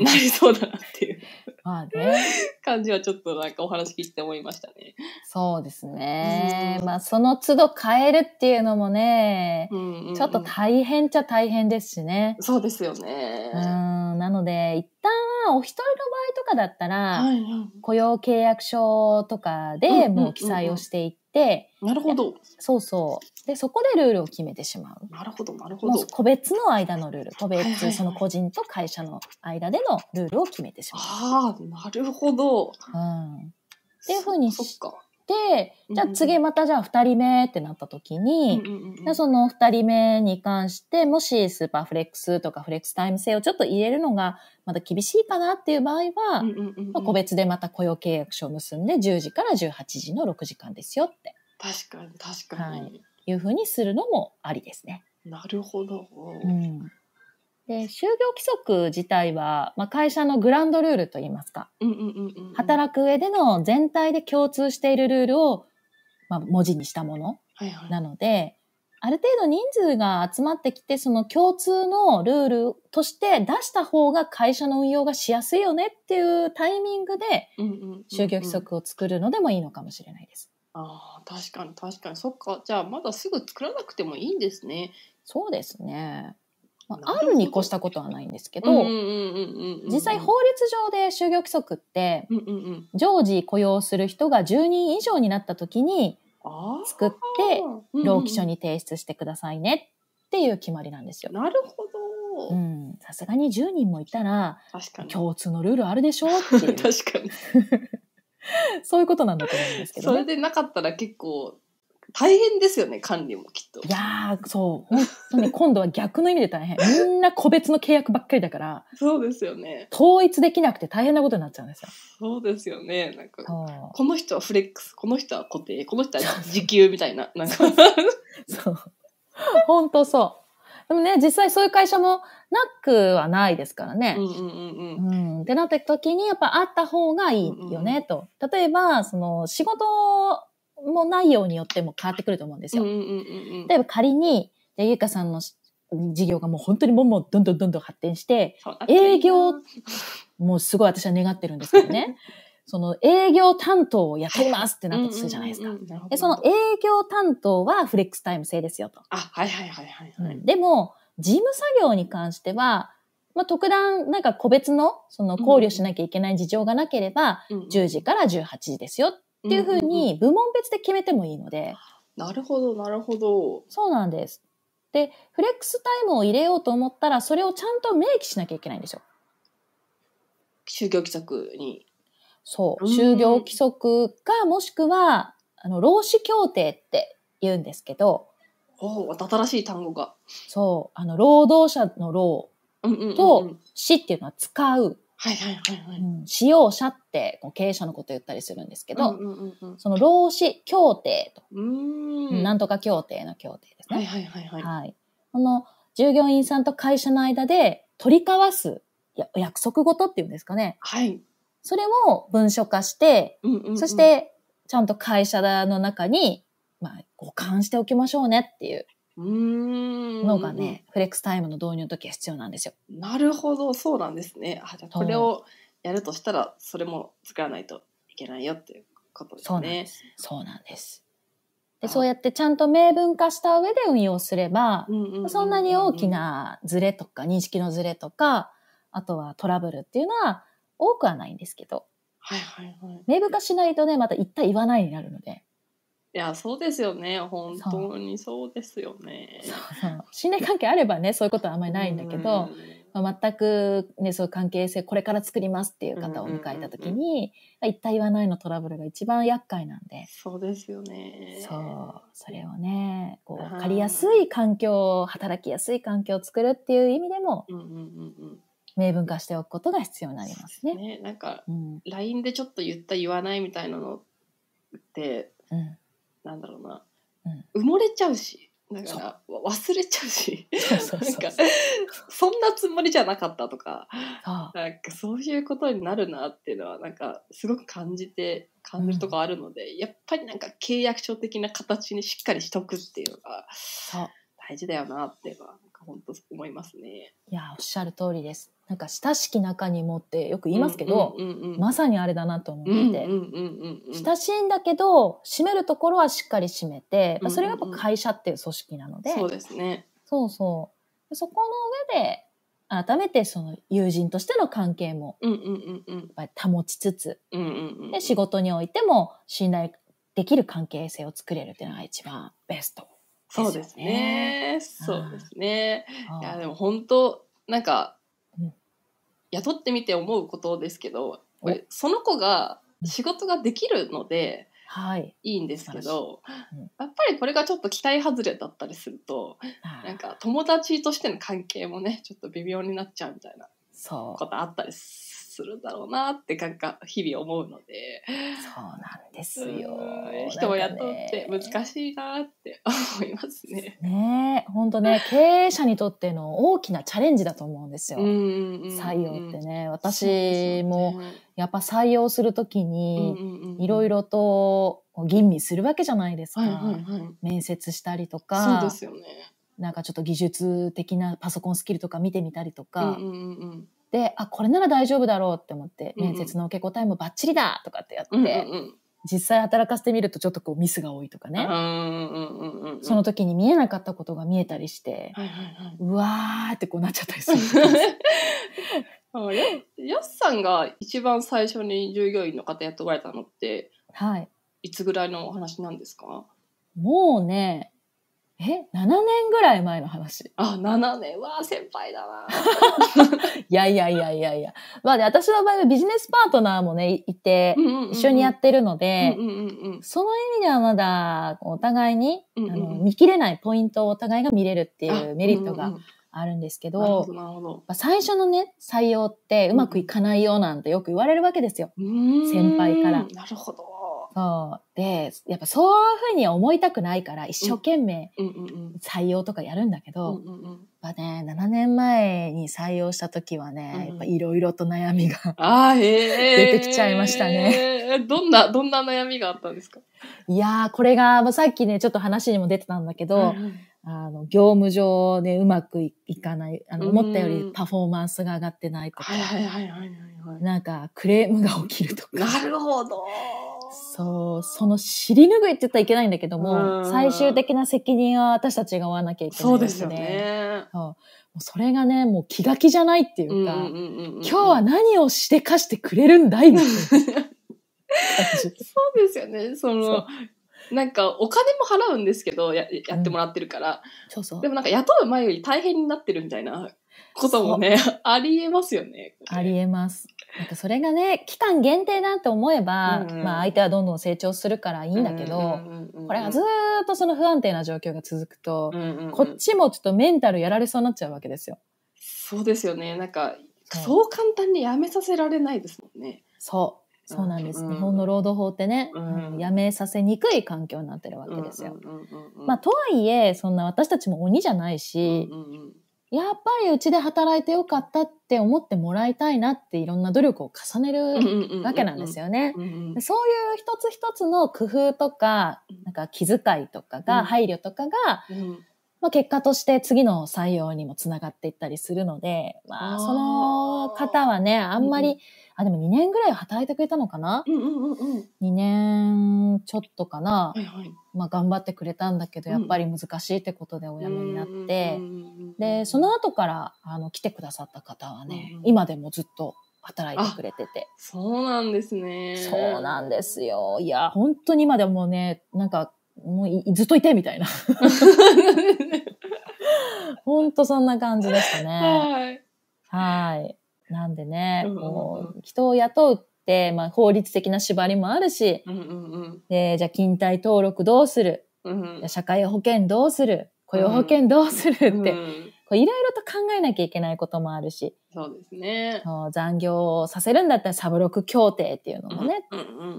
なりそうだなっていう まあ、ね、感じはちょっとなんかお話聞いて思いましたね。そうですね、うん、まあその都度変えるっていうのもね、うんうんうん、ちょっと大変っちゃ大変ですしね。そうですよね。うんなので一旦あ、お一人の場合とかだったら、はいはい、雇用契約書とかでもう記載をしていって、うんうんうんなるほど。そうそう。で、そこでルールを決めてしまう。なるほど、なるほど。個別の間のルール、個別、はいはいはい、その個人と会社の間でのルールを決めてしまう。ああ、なるほど。うん。っていうふうにそっか。、じゃあ次またじゃあ2人目ってなった時に、その2人目に関して、もしスーパーフレックスとかフレックスタイム制をちょっと入れるのがまだ厳しいかなっていう場合は、まあ、個別でまた雇用契約書を結んで10時から18時の6時間ですよって。確かに確かに。はい、いうふうにするのもありですね。なるほど。うんで、就業規則自体は、まあ、会社のグランドルールといいますか、働く上での全体で共通しているルールを、まあ、文字にしたものなので、はいはい、ある程度人数が集まってきて、その共通のルールとして出した方が会社の運用がしやすいよねっていうタイミングで、就業規則を作るのでもいいのかもしれないです。あ確かに確かにそっかじゃあまだすぐ作らなくてもいいんですね。そうですね。まあ、あるに越したことはないんですけど、実際法律上で就業規則って、常時雇用する人が10人以上になった時に作って、労基署に提出してくださいねっていう決まりなんですよ。なるほど。うん。さすがに10人もいたら、共通のルールあるでしょっていう。確かに。そういうことなんだと思うんですけど、ね、それでなかったら結構大変ですよね、管理もきっと。いやー、そう。本当に今度は逆の意味で大変。みんな個別の契約ばっかりだから。そうですよね。統一できなくて大変なことになっちゃうんですよ。そうですよね。なんか、この人はフレックス、この人は固定、この人は時給みたいな。なんかそう。本当そう。でもね、実際そういう会社もなくはないですからね。うんうんうんうん。うん、ってなった時に、やっぱあった方がいいよね、と。例えば、その仕事も内容によっても変わってくると思うんですよ。例えば仮に、じゃゆうかさんの事業がもう本当にもんもんどんどんどんどん発展して、営業、もうすごい私は願ってるんですけどね。その営業担当をやってますってなったとするじゃないですか。でその営業担当はフレックスタイム制ですよと。あ、はいはいはいはい、はいうん、でも、事務作業に関しては、まあ、特段、なんか個別の、その考慮しなきゃいけない事情がなければ、10時から18時ですよっっていうふうに部門別で決めてもいいので。なるほど、なるほど。そうなんです。で、フレックスタイムを入れようと思ったら、それをちゃんと明記しなきゃいけないんですよ。就業規則に。そう。就業規則か、もしくは、あの、労使協定って言うんですけど。おお、新しい単語が。そう。あの、労働者の労と、死、っていうのは使う。はいはいはいはい。使用者って経営者のこと言ったりするんですけど、うんうんうんうん、その労使協定と。うんなんとか協定の協定ですね。はいはいはいはい。はい、この従業員さんと会社の間で取り交わす約束事っていうんですかね。はい。それを文書化して、うんうんうん、そしてちゃんと会社の中に、まあ、互換しておきましょうねっていう。のがね、フレックスタイムの導入の時は必要なんですよ。なるほど、そうなんですね。あじゃあこれをやるとしたら、それも作らないといけないよっていうことですね。そうなんです。でそうやってちゃんと明文化した上で運用すれば、そんなに大きなズレとか、認識のズレとか、あとはトラブルっていうのは多くはないんですけど。はいはいはい。明文化しないとね、また言った言わないになるので。いやそうですよね本当にそうですよねそうそう信頼関係あればねそういうことはあんまりないんだけど、うん、まあ、全く、ね、そういう関係性これから作りますっていう方を迎えた時に、うんうん、一体言わないのトラブルが一番厄介なんでそうですよねそうそれをねこうかりやすい環境働きやすい環境を作るっていう意味でも、うんうんうんうん明文化しておくことが必要になりますね。すねなんか、うん、LINE でちょっと言った言わないみたいなのって、うん、なんだろうな、うん、埋もれちゃうしだから忘れちゃうしなんかそんなつもりじゃなかったとかなんかそういうことになるなっていうのはなんかすごく感じて感じるとこあるので、うん、やっぱりなんか契約書的な形にしっかりしとくっていうのが大事だよなっていうのはか本当思いますね。いやおっしゃる通りです。なんか親しき中にもってよく言いますけど、うんうんうんうん、まさにあれだなと思ってて、うんうんうん、親しいんだけど締めるところはしっかり締めて、まあ、それがやっぱ会社っていう組織なので、うんうん、そうですね。そうそう。そこの上で改めてその友人としての関係もやっぱり保ちつつ、うんうんうん、で仕事においても信頼できる関係性を作れるっていうのが一番ベスト。そうですね。そうですね。いやでも本当なんか、うん、雇ってみて思うことですけど、その子が仕事ができるので、はい、いいんですけど、うん、やっぱりこれがちょっと期待外れだったりすると、なんか友達としての関係もねちょっと微妙になっちゃうみたいなことあったりすするんだろうなってなんか日々思うのでそうなんですよ、う人を雇って難しいなって思いますね。ね本当ね 経営者にとっての大きなチャレンジだと思うんですよ、採用ってね私もやっぱ採用するときにいろいろと吟味するわけじゃないですか、はいはいはい、面接したりとか。そうですよねなんかちょっと技術的なパソコンスキルとか見てみたりとか、う、あ、これなら大丈夫だろうって思って、面接の受け答えもバッチリだとかってやって、実際働かせてみるとちょっとこうミスが多いとかね。その時に見えなかったことが見えたりして、はいはいはい、うわーってこうなっちゃったりするす。やっさんが一番最初に従業員の方やっておられたのって、はい。いつぐらいのお話なんですかもうね、え ?7 年ぐらい前の話。あ、7年。わあ、先輩だな。いやいやいやいやいや。まあで、私の場合はビジネスパートナーもね、いて、うんうんうん、一緒にやってるので、うんうんうん、その意味ではまだ、お互いに、うんうん、あの見切れないポイントをお互いが見れるっていうメリットがあるんですけど、最初のね、採用ってうまくいかないよなんてよく言われるわけですよ。先輩から。なるほど。そう。で、やっぱそういうふうに思いたくないから、一生懸命採用とかやるんだけど、やっぱね、7年前に採用した時はね、やっぱいろいろと悩みが出てきちゃいましたね。どんな、どんな悩みがあったんですかいやー、これが、まあ、さっきね、ちょっと話にも出てたんだけど、あの、業務上でうまくいかない、あの、思ったよりパフォーマンスが上がってないとか、はいはいはいはい、はい、なんかクレームが起きるとか。なるほど。そう、その尻拭いって言ったらいけないんだけども、最終的な責任は私たちが負わなきゃいけない、ね、そうですよね。そうそれがね、もう気が気じゃないっていうか、今日は何をしてかしてくれるんだい そうですよね。そのなんかお金も払うんですけどややってもらってるから、うん、そうそうでもなんか雇う前より大変になってるみたいなこともね、ありえますよね。ありえます。なんかそれがね、期間限定だって思えば、うんうん、まあ相手はどんどん成長するからいいんだけど、これがずっとその不安定な状況が続くと、うんうん、こっちもちょっとメンタルやられそうになっちゃうわけですよ。そうですよね。なんか、そう簡単にやめさせられないですもんね。そう。そうなんです。うん、日本の労働法ってね、うん、やめさせにくい環境になってるわけですよ。まあ、とはいえ、そんな私たちも鬼じゃないし、うんうんうんやっぱりうちで働いてよかったって思ってもらいたいなっていろんな努力を重ねるわけなんですよね。そういう一つ一つの工夫とか、なんか気遣いとかが、うん、配慮とかが、うん、まあ、結果として次の採用にもつながっていったりするので、まあ、その方はね、あんまり、うんあ、でも2年ぐらい働いてくれたのかな、うんうんうん ?2 年ちょっとかな、はいはい、まあ頑張ってくれたんだけど、やっぱり難しいってことでお辞めになって、うん、で、その後からあの来てくださった方はね、うん、今でもずっと働いてくれてて。そうなんですね。そうなんですよ。いや、本当に今でもね、なんか、もうずっといてみたいな。本当そんな感じでしたね。はい。はい。なんでね、こう、人を雇うって、まあ、法律的な縛りもあるし、で、じゃあ、勤怠登録どうする、うん社会保険どうする雇用保険どうするって、うんこういろいろと考えなきゃいけないこともあるし。そうですね。残業をさせるんだったらサブロック協定っていうのもね、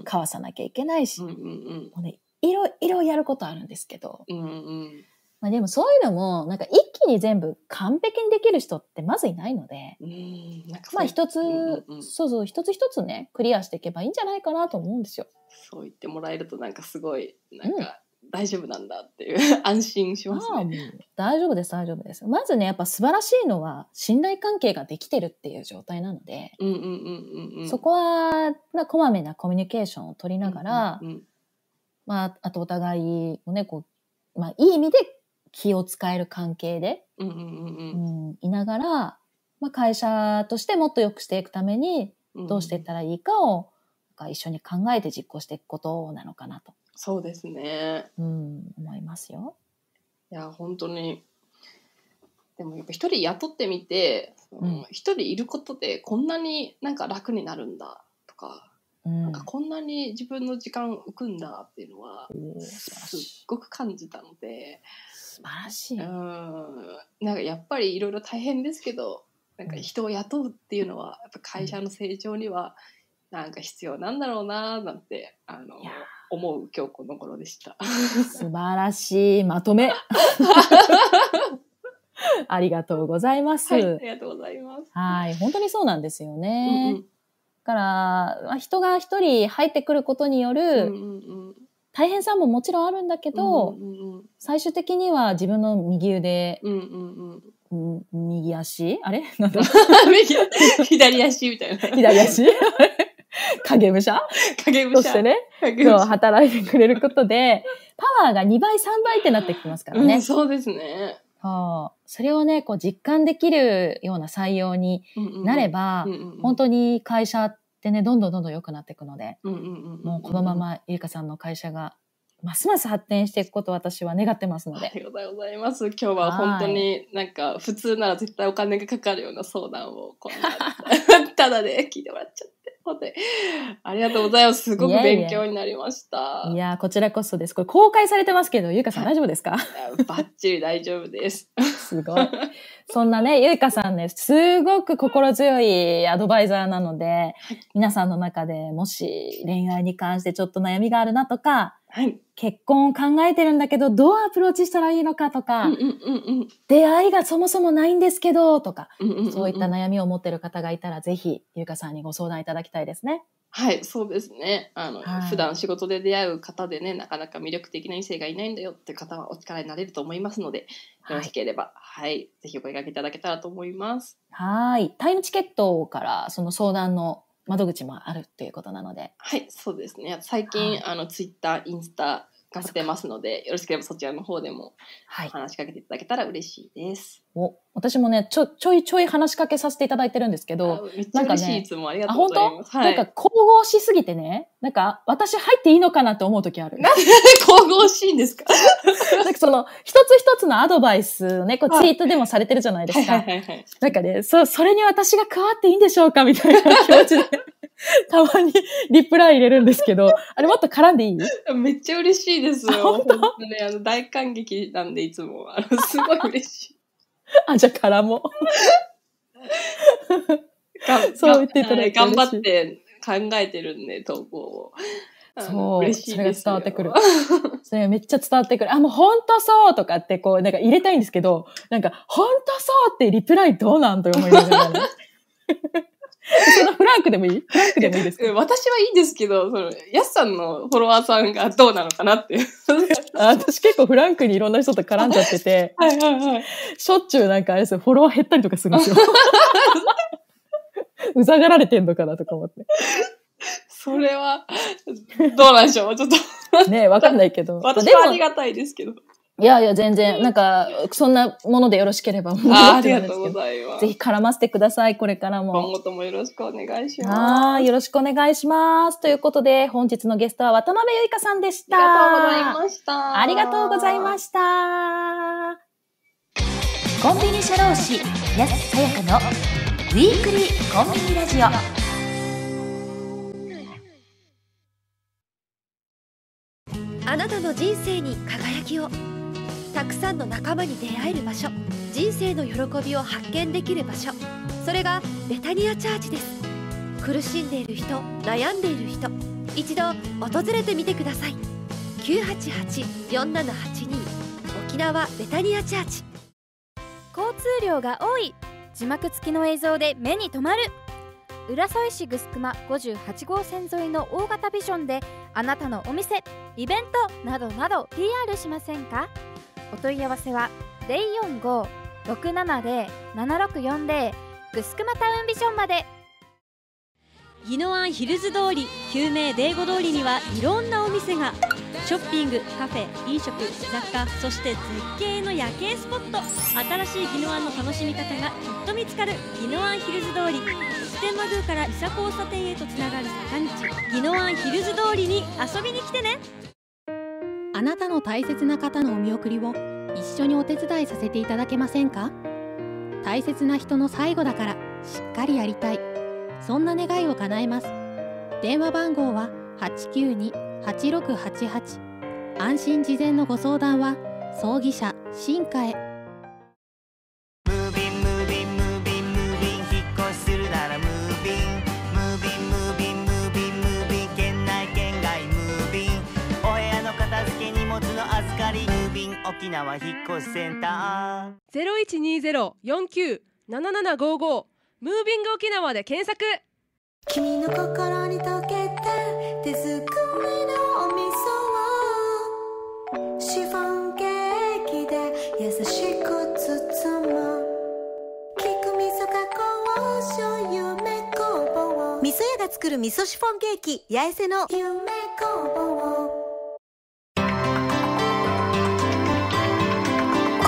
交わさなきゃいけないし、もうね、いろいろやることあるんですけど、うんうんまあ、でもそういうのも、なんか一気に全部完璧にできる人ってまずいないので、まあ一つ、うんうん、そうそう、一つ一つね、クリアしていけばいいんじゃないかなと思うんですよ。そう言ってもらえるとなんかすごい、なんか、大丈夫なんだっていう 安心しますね。大丈夫です、大丈夫です。まずね、やっぱ素晴らしいのは信頼関係ができてるっていう状態なので、そこは、あ、こまめなコミュニケーションを取りながら、うんうんうん、まあ、あとお互いをね、こう、まあ、いい意味で気を使える関係で、うん、いながら、まあ、会社としてもっと良くしていくために、どうしていったらいいかを、なんか一緒に考えて実行していくことなのかなと。そうですね。うん、思いますよ。いや、本当に。でもやっぱ一人雇ってみて、一、うん、人いることでこんなになんか楽になるんだとか、うん、なんかこんなに自分の時間浮くんだっていうのは、すっごく感じたので、素晴らしい。うん。なんかやっぱりいろいろ大変ですけど、なんか人を雇うっていうのは、やっぱ会社の成長には、なんか必要なんだろうななんて、あの、思う今日この頃でした。素晴らしいまとめ。ありがとうございます、はい。ありがとうございます。はい。本当にそうなんですよね。うんうん、から、まあ、人が一人入ってくることによる、うんうんうん大変さももちろんあるんだけど、うんうんうん、最終的には自分の右腕、うんうんうん、右足あれなんだ左足みたいな。左足 影武者影武者そしてね、今日働いてくれることで、パワーが2倍、3倍ってなってきますからね。うん、そうですね。はあ、それをね、こう実感できるような採用になれば、うんうんうん、本当に会社でねどんどんどんどん良くなっていくので、うんうんうんうん、もうこのままゆりかさんの会社がますます発展していくことを私は願ってますので。ありがとうございます。今日は本当になんか普通なら絶対お金がかかるような相談をこんな ただで聞いてもらっちゃって。本当にありがとうございます。すごく勉強になりました。いやいやこちらこそです。これ公開されてますけど、ゆいかさん大丈夫ですか バッチリ大丈夫です。すごい。そんなね、ゆいかさんね、すごく心強いアドバイザーなので、皆さんの中でもし恋愛に関してちょっと悩みがあるなとか、はい、結婚を考えてるんだけど、どうアプローチしたらいいのかとか、うんうんうん出会いがそもそもないんですけど、とか、うんうんうん、そういった悩みを持ってる方がいたら、ぜひ、ゆうかさんにご相談いただきたいですね。はい、そうですね。あの、はい、普段仕事で出会う方でね、なかなか魅力的な異性がいないんだよって方はお力になれると思いますので、よろしければ、はい、はい、ぜひお声掛けいただけたらと思います。はい、タイムチケットからその相談の窓口もあるということなので。はい、そうですね。最近、あのツイッター、インスタ、頑張てますのでよろしければそちらの方でも話しかけていただけたら嬉しいです。はい、お私もねちょちょいちょい話しかけさせていただいてるんですけどめっちゃ嬉しい、ね、いつもありがとうはい、なんか神々しすぎてねなんか私入っていいのかなって思う時ある。なんで 神々しいんですか なんかその一つ一つのアドバイスをねこうツイートでもされてるじゃないですか。はいはいはいはい、なんかねそそれに私が加わっていいんでしょうかみたいな気持ちで。たまにリプライ入れるんですけど、あれもっと絡んでいい めっちゃ嬉しいですよ。本当本当ね、あの、大感激なんで、いつも。あの、すごい嬉しい。あ、じゃあ絡もう。そう言っていただいて。頑張って考えてるんで、投稿を。そう。それが伝わってくる。それがめっちゃ伝わってくる。あ、もうほんとそうとかってこう、なんか入れたいんですけど、なんか、ほんとそうってリプライどうなんと思いながら、ね。そのフランクでもいいフランクでもいいですか私はいいですけど、その、ヤスさんのフォロワーさんがどうなのかなっていう。私結構フランクにいろんな人と絡んじゃってて、はいはいはい。しょっちゅうなんかあれですよ、フォロワー減ったりとかするんですよ。うざがられてんのかなとか思って。それは、どうなんでしょうちょっと。ねわかんないけど。私はありがたいですけど。いやいや、全然、なんか、そんなものでよろしければあ。ありがとうございます。ぜひ絡ませてください、これからも。今後ともよろしくお願いします。あよろしくお願いします。ということで、本日のゲストは渡辺ゆいかさんでした。ありがとうございました。ありがとうございました。コンビニ社労士、安さやかの、ウィークリーコンビニラジオ。あなたの人生に輝きを。たくさんの仲間に出会える場所人生の喜びを発見できる場所それがベタニアチャーチです苦しんでいる人悩んでいる人一度訪れてみてください988-4782沖縄ベタニアチャーチ交通量が多い字幕付きの映像で目に留まる浦添市グスクマ58号線沿いの大型ビジョンであなたのお店イベントなどなど PR しませんかお問い合わせは045-670-7640グスクマタウンビジョンまで宜野湾ヒルズ通り救命デーゴ通りにはいろんなお店がショッピングカフェ飲食雑貨そして絶景の夜景スポット新しい宜野湾の楽しみ方がきっと見つかる宜野湾ヒルズ通り普天満宮から伊佐交差点へとつながる坂道宜野湾ヒルズ通りに遊びに来てねあなたの大切な方のお見送りを一緒にお手伝いさせていただけませんか大切な人の最後だからしっかりやりたいそんな願いを叶えます電話番号は892-8688安心事前のご相談は葬儀社進化へ沖縄引っ越しセンターゼロ一二ゼロ四九七七五五ムービング沖縄で検索。君の心に溶けた手作りのお味噌をシフォンケーキで優しく包む菊味噌加工醤油めぼ房味噌屋が作る味噌シフォンケーキ八重瀬の夢工房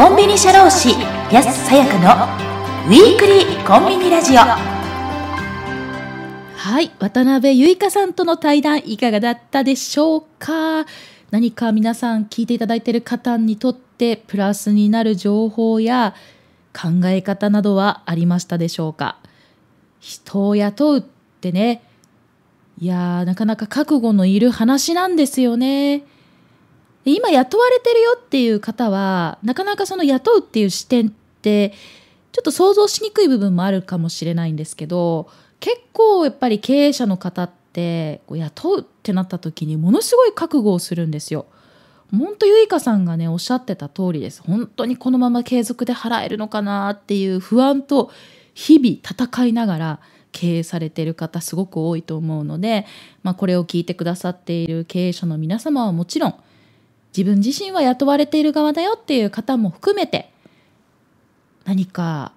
コンビニ社労士安さやかのウィークリーコンビニラジオはい渡辺結香さんとの対談いかがだったでしょうか何か皆さん聞いていただいている方にとってプラスになる情報や考え方などはありましたでしょうか人を雇うってねいやなかなか覚悟のいる話なんですよねで今雇われてるよっていう方はなかなかその雇うっていう視点ってちょっと想像しにくい部分もあるかもしれないんですけど結構やっぱり経営者の方ってこう雇うってなった時にものすごい覚悟をするんですよ。本当ゆいかさんがねおっしゃってた通りです本当にこのまま継続で払えるのかなっていう不安と日々戦いながら経営されている方すごく多いと思うので、まあ、これを聞いてくださっている経営者の皆様はもちろん自分自身は雇われている側だよっていう方も含めて何か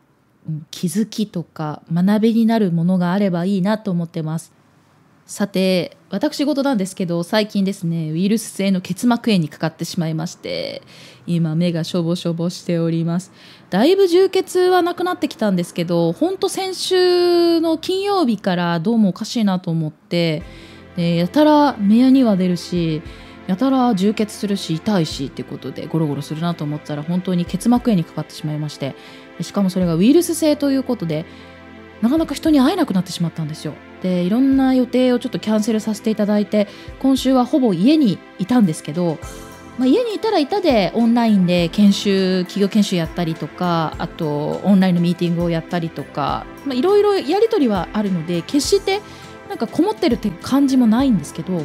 気づきとか学びになるものがあればいいなと思ってますさて私事なんですけど最近ですねウイルス性の結膜炎にかかってしまいまして今目がしょぼしょぼしておりますだいぶ充血はなくなってきたんですけどほんと先週の金曜日からどうもおかしいなと思ってやたら目やには出るしやたら充血するし痛いしってことでゴロゴロするなと思ったら本当に結膜炎にかかってしまいましてしかもそれがウイルス性ということでなかなか人に会えなくなってしまったんですよでいろんな予定をちょっとキャンセルさせていただいて今週はほぼ家にいたんですけど、まあ、家にいたらいたでオンラインで研修企業研修やったりとかあとオンラインのミーティングをやったりとか、まあ、いろいろやり取りはあるので決してなんかこもってるって感じもないんですけど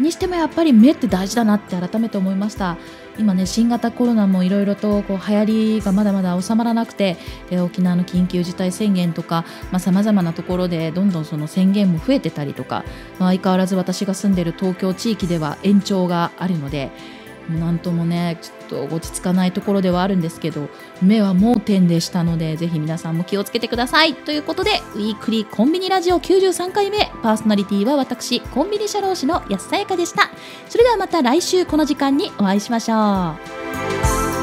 にしてもやっぱり目って大事だなって改めて思いました今ね新型コロナもいろいろとこう流行りがまだまだ収まらなくて沖縄の緊急事態宣言とかさまざ、まなところでどんどんその宣言も増えてたりとか、まあ、相変わらず私が住んでる東京地域では延長があるので。なんともねちょっと落ち着かないところではあるんですけど目は盲点でしたのでぜひ皆さんも気をつけてくださいということでウィークリーコンビニラジオ93回目パーソナリティは私コンビニ社労士の安さやかでしたそれではまた来週この時間にお会いしましょう